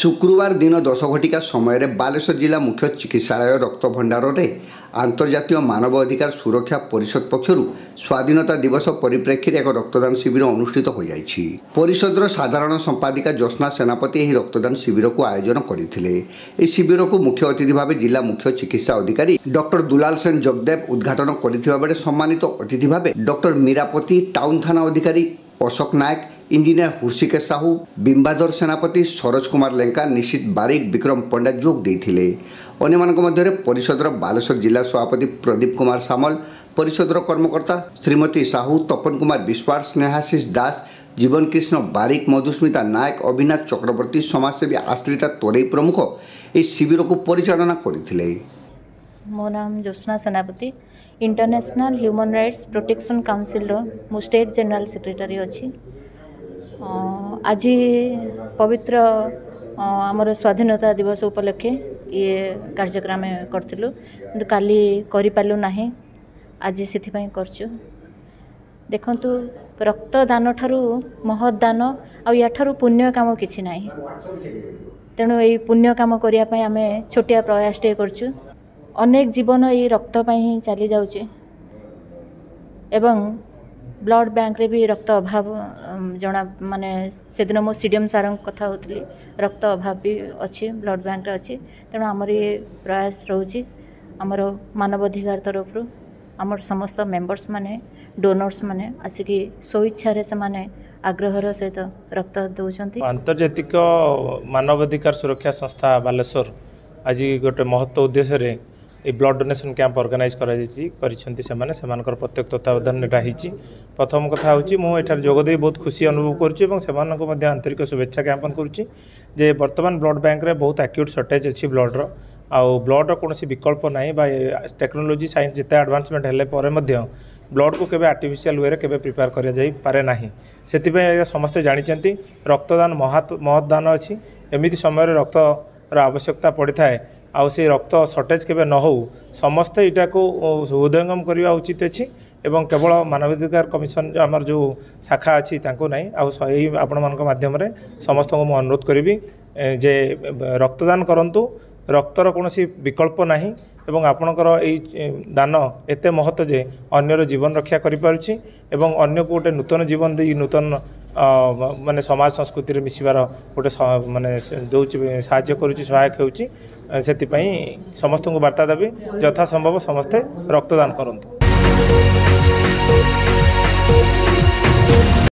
শুক্রবার দিন দশ ঘটিকা সময়ের বালেশ্বর জেলা মুখ্য চিকিৎসালয় রক্তভণ্ডারে আন্তর্জাতীয় মানব অধিকার সুরক্ষা পরিষদ পক্ষর স্বাধীনতা দিবস পরিপ্রেক্ষীরে এক রক্তদান শিবির অনুষ্ঠিত হয়ে পরিষদর সাধারণ সম্পাদিকা জ্যোৎস্না সেনাপতি এই রক্তদান শিবিরক আয়োজন করে এই শিবিরক মুখ্য অতিথি ভাবে জেলা মুখ্য চিকিৎসা অধিকারী ডক্টর দুলাল সেন জগদেব উদ্ঘাটন করে সম্মানিত অতিথি ভাবে ডক্টর মীরাপতি টাউন থানা অধিকারী অশোক নায়ক इंजीनियर हृषिकेश साहू बिंबाधर सेनापति सरोज कुमार लेंका निशित बारिक विक्रम पंडा जोग ଦେଇଥିଲେ ଅନ୍ୟମାନଙ୍କ ମଧ୍ୟରେ ପରିଷଦର ବାଲେଶ୍ୱର ଜିଲ୍ଲା ସଭାପତି ପ୍ରଦୀପ କୁମାର ସାମଲ ପରିଷଦର କର୍ମକର୍ତ୍ତା ଶ୍ରୀମତୀ ସାହୁ ତପନ କୁମାର ବିଶ୍ୱାଳ ସ୍ନେହାଶିଷ ଦାସ জীবন কৃষ্ণ বারিক মধুস্মিতা নায়ক অভিনাথ চক্রবর্তী সমাজসেবী আশ্রিতা তোরেই প্রমুখ এই শিবিরকু পরিচালনা করেছিল মো নাম Jyotsna Senapati international human rights protection councillor মু স্টেট জেনারেল সেক্রেটারি অছি ଆଜି ପବିତ୍ର ଆମର ସ୍ୱାଧୀନତା ଦିବସ ଉପଲକ୍ଷେ ଇଏ କାର୍ଯ୍ୟକ୍ରମ ଆମେ କରିଥିଲୁ କିନ୍ତୁ କାଲି କରିପାରିଲୁ ନାହିଁ ଆଜି ସେଥିପାଇଁ କରିଛୁ ଦେଖନ୍ତୁ ରକ୍ତଦାନ ଠାରୁ ମହଦାନ ଆଉ ୟାଠାରୁ ପୁଣ୍ୟ କାମ କିଛି ନାହିଁ ତେଣୁ ଏଇ ପୁଣ୍ୟ କାମ କରିବା ପାଇଁ ଆମେ ଛୋଟିଆ ପ୍ରୟାସଟିଏ କରୁଛୁ ଅନେକ ଜୀବନ ଏଇ ରକ୍ତ ପାଇଁ ହିଁ ଚାଲିଯାଉଛି ଏବଂ ବ୍ଲଡ଼ ବ୍ୟାଙ୍କରେ ବି ରକ୍ତ ଅଭାବ ଜଣା ମାନେ ସେଦିନ ମୁଁ ସି ଡ଼ି ଏମ୍ ସାର୍ଙ୍କ କଥା ହେଉଥିଲି ରକ୍ତ ଅଭାବ ବି ଅଛି ବ୍ଲଡ଼ ବ୍ୟାଙ୍କରେ ଅଛି ତେଣୁ ଆମର ଏ ପ୍ରୟାସ ରହୁଛି ଆମର ମାନବ ଅଧିକାର ତରଫରୁ ଆମର ସମସ୍ତ ମେମ୍ବର୍ସ ମାନେ ଡୋନର୍ସ ମାନେ ଆସିକି ସ୍ୱଇଚ୍ଛାରେ ସେମାନେ ଆଗ୍ରହର ସହିତ ରକ୍ତ ଦେଉଛନ୍ତି ଆନ୍ତର୍ଜାତିକ ମାନବାଧିକାର ସୁରକ୍ଷା ସଂସ୍ଥା ବାଲେଶ୍ୱର ଆଜି ଗୋଟେ ମହତ୍ଵ ଉଦ୍ଦେଶ୍ୟରେ এই ବ୍ଲଡ଼ ଡୋନେସନ୍ କ୍ୟାମ୍ପ ଅର୍ଗାନାଇଜ୍ କରାଯାଇଛି କରିଛନ୍ତି ସେମାନେ ସେମାନଙ୍କର ପ୍ରତ୍ୟେକ ତତ୍ତ୍ୱାବଧାନରେ ଏଇଟା ହେଇଛି ପ୍ରଥମ କଥା ହେଉଛି ମୁଁ ଏଠାରେ ଯୋଗ ଦେଇ ବହୁତ ଖୁସି ଅନୁଭବ କରୁଛି ଏବଂ ସେମାନଙ୍କୁ ମଧ୍ୟ ଆନ୍ତରିକ ଶୁଭେଚ୍ଛା ଜ୍ଞାପନ କରୁଛି ଯେ ବର୍ତ୍ତମାନ ବ୍ଲଡ଼ ବ୍ୟାଙ୍କରେ ବହୁତ ଆକ୍ୟୁଟ୍ ସର୍ଟେଜ୍ ଅଛି ବ୍ଲଡ଼ର ଆଉ ବ୍ଲଡ଼ର କୌଣସି ବିକଳ୍ପ ନାହିଁ ବା ଟେକ୍ନୋଲୋଜି ସାଇନ୍ସ ଯେତେ ଆଡ଼ଭାନ୍ସମେଣ୍ଟ ହେଲେ ପରେ ମଧ୍ୟ ବ୍ଲଡ଼କୁ କେବେ ଆର୍ଟିଫିସିଆଲ୍ ୱେରେ କେବେ ପ୍ରିପେୟାର କରାଯାଇପାରେ ନାହିଁ ସେଥିପାଇଁ ସମସ୍ତେ ଜାଣିଛନ୍ତି ରକ୍ତଦାନ ମହତଦାନ ଅଛି ଏମିତି ସମୟରେ ରକ୍ତ ର ଆବଶ୍ୟକତା ପଡ଼ିଥାଏ ଆଉ ସେ ରକ୍ତ ସର୍ଟେଜ୍ କେବେ ନ ହେଉ ସମସ୍ତେ ଏଇଟାକୁ ହୃଦୟଙ୍ଗମ କରିବା ଉଚିତ ଅଛି ଏବଂ କେବଳ ମାନବାଧିକାର କମିଶନ ଆମର ଯେଉଁ ଶାଖା ଅଛି ତାଙ୍କୁ ନାହିଁ ଆଉ ଏହି ଆପଣମାନଙ୍କ ମାଧ୍ୟମରେ ସମସ୍ତଙ୍କୁ ମୁଁ ଅନୁରୋଧ କରିବି ଯେ ରକ୍ତଦାନ କରନ୍ତୁ ରକ୍ତର କୌଣସି ବିକଳ୍ପ ନାହିଁ ଏବଂ ଆପଣଙ୍କର ଏଇ ଦାନ ଏତେ ମହତ ଯେ ଅନ୍ୟର ଜୀବନ ରକ୍ଷା କରିପାରୁଛି ଏବଂ ଅନ୍ୟକୁ ଗୋଟେ ନୂତନ ଜୀବନ ଦେଇ ନୂତନ ମାନେ ସମାଜ ସଂସ୍କୃତିରେ ମିଶିବାର ଗୋଟେ ମାନେ ଦେଉଛି ସାହାଯ୍ୟ କରୁଛି ସହାୟକ ହେଉଛି ସେଥିପାଇଁ ସମସ୍ତଙ୍କୁ ବାର୍ତ୍ତା ଦେବି ଯଥାସମ୍ଭବ ସମସ୍ତେ ରକ୍ତଦାନ କରନ୍ତୁ Thank you.